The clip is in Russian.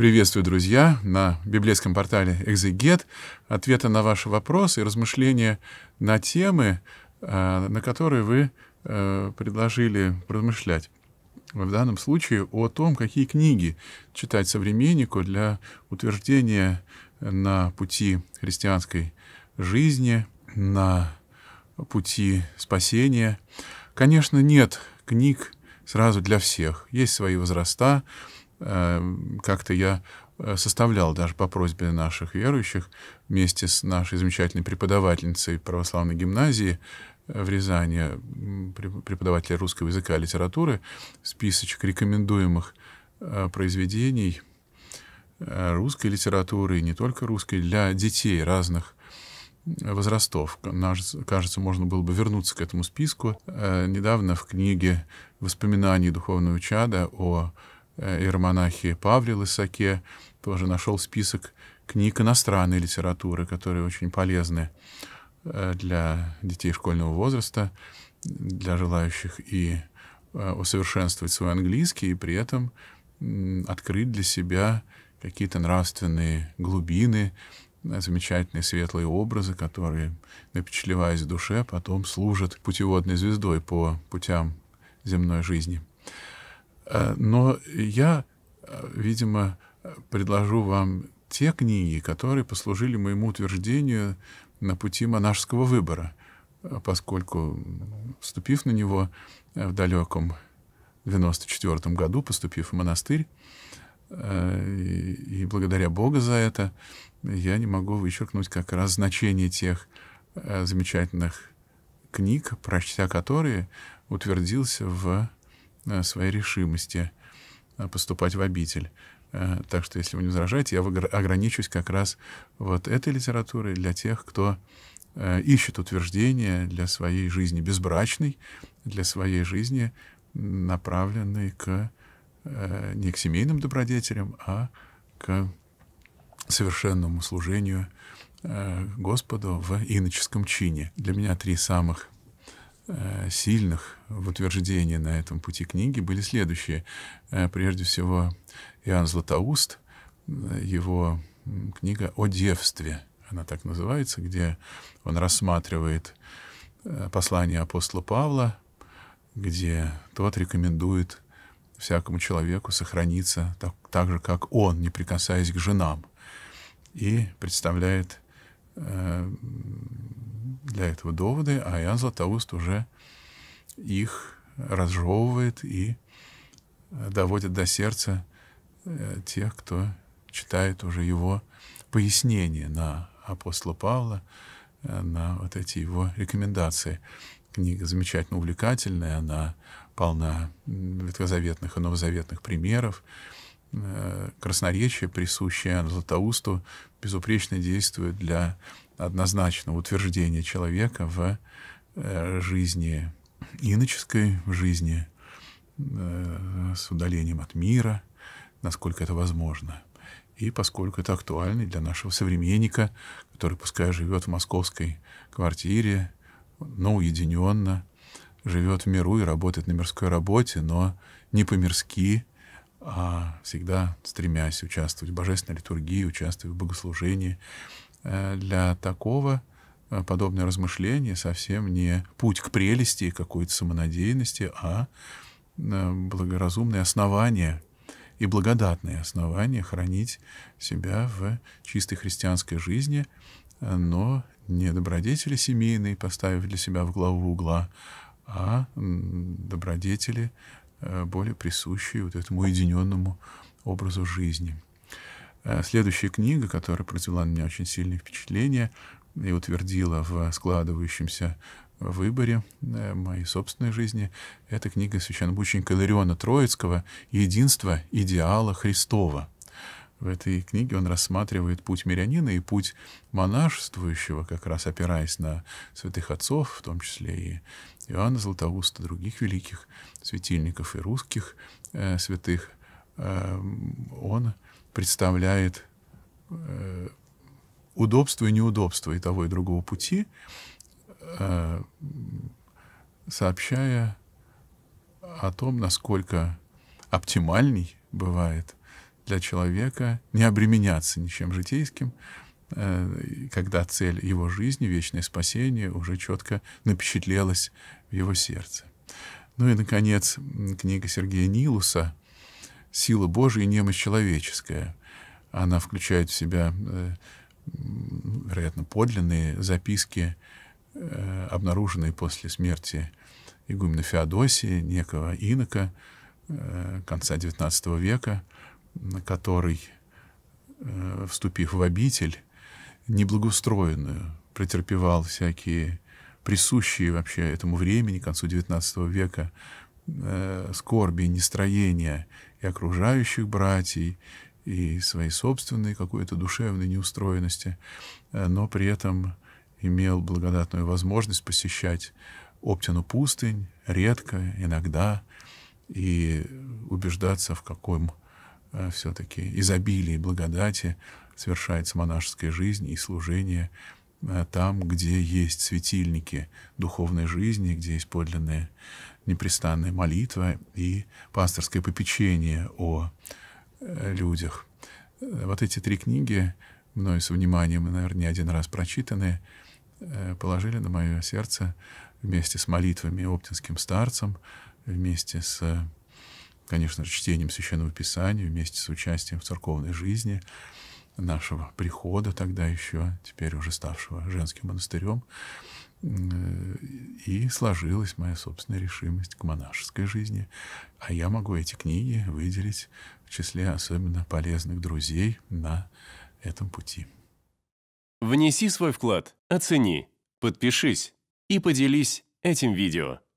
Приветствую, друзья, на библейском портале «Экзегет». Ответы на ваши вопросы и размышления на темы, э, на которые вы э, предложили размышлять. В данном случае о том, какие книги читать современнику для утверждения на пути христианской жизни, на пути спасения. Конечно, нет книг сразу для всех. Есть свои возраста, Эм, как-то я э, составлял даже по просьбе наших верующих вместе с нашей замечательной преподавательницей православной гимназии э, в Рязани, э, преподавателя русского языка и литературы, списочек рекомендуемых произведений русской литературы, и не только русской, для детей разных возрастов. Кажется, можно было бы вернуться к этому списку. Недавно в книге «Воспоминания духовного чада» о Э, иеромонахи Павле Исаке, тоже нашел список книг иностранной литературы, которые очень полезны э, для детей школьного возраста, для желающих и э, усовершенствовать свой английский, и при этом открыть для себя какие-то нравственные глубины, замечательные светлые образы, которые, напечатлеваясь в душе, потом служат путеводной звездой по путям земной жизни. Э, но я, э, видимо, предложу вам те книги, которые послужили моему утверждению на пути монашеского выбора, э, поскольку, вступив на него в далеком 94 году, поступив в монастырь, и благодаря Богу за это я не могу вычеркнуть как раз значение тех замечательных книг, прочтя которые утвердился в Э, своей решимости э, поступать в обитель. Э, так что, если вы не возражаете, я ограничусь как раз вот этой литературой для тех, кто ищет утверждения для своей жизни безбрачной, для своей жизни, направленной к, не к семейным добродетелям, а к совершенному служению Господу в иноческом чине. Для меня три самых Э, сильных в утверждении на этом пути книги были следующие. Э, прежде всего, Иоанн Златоуст, э, его книга «О девстве», она так называется, где он рассматривает послание апостола Павла, где тот рекомендует всякому человеку сохраниться так, так же, как он, не прикасаясь к женам, и представляет для этого доводы, а Иоанн Златоуст уже их разжевывает и э, доводит до сердца э, тех, кто читает уже его пояснение на апостола Павла, э, на вот эти его рекомендации. Книга замечательно увлекательная, она полна ветхозаветных и новозаветных примеров, Э, красноречие, присущее Златоусту, безупречно действует для однозначного утверждения человека в э, жизни иноческой, в жизни э, с удалением от мира, насколько это возможно. И поскольку это актуально для нашего современника, который пускай живет в московской квартире, но уединенно, живет в миру и работает на мирской работе, но не по-мирски, а всегда стремясь участвовать в божественной литургии, участвовать в богослужении. Э, для такого э, подобное размышление совсем не путь к прелести и какой-то самонадеянности, а э, благоразумные основания и благодатные основания хранить себя в чистой христианской жизни, но не добродетели семейные, поставив для себя в главу угла, а добродетели Э, более присущие вот этому уединенному образу жизни. Э, следующая книга, которая произвела на меня очень сильное впечатление и утвердила в складывающемся выборе э, моей собственной жизни, это книга священномученика Лариона Троицкого «Единство идеала Христова». В этой книге он рассматривает путь мирянина и путь монашествующего, как раз опираясь на святых отцов, в том числе и Иоанна Златоуста, других великих светильников и русских э, святых. Э, он представляет э, удобство и неудобство и того, и другого пути, э, сообщая о том, насколько оптимальней бывает – для человека не обременяться ничем житейским, э, когда цель его жизни, вечное спасение, уже четко напечатлелась в его сердце. Ну и, наконец, книга Сергея Нилуса «Сила Божия и немощь человеческая». Она включает в себя, э, вероятно, подлинные записки, э, обнаруженные после смерти игумена Феодосия, некого инока конца XIX века, который, э, вступив в обитель, неблагоустроенную, претерпевал всякие присущие вообще этому времени, к концу XIX века, э, скорби, нестроения и окружающих братьев, и своей собственной какой-то душевной неустроенности, э, но при этом имел благодатную возможность посещать Оптину пустынь редко, иногда, и убеждаться, в каком Э, все-таки изобилие и благодати совершается монашеская жизнь и служение э, там, где есть светильники духовной жизни, где есть подлинная непрестанная молитва и пасторское попечение о э, людях. Вот эти три книги, мной с вниманием, наверное, не один раз прочитанные, положили на мое сердце вместе с молитвами оптинским старцем, вместе с конечно же, чтением Священного Писания вместе с участием в церковной жизни нашего прихода тогда еще, теперь уже ставшего женским монастырем. Э, и сложилась моя собственная решимость к монашеской жизни. А я могу эти книги выделить в числе особенно полезных друзей на этом пути. Внеси свой вклад, оцени, подпишись и поделись этим видео.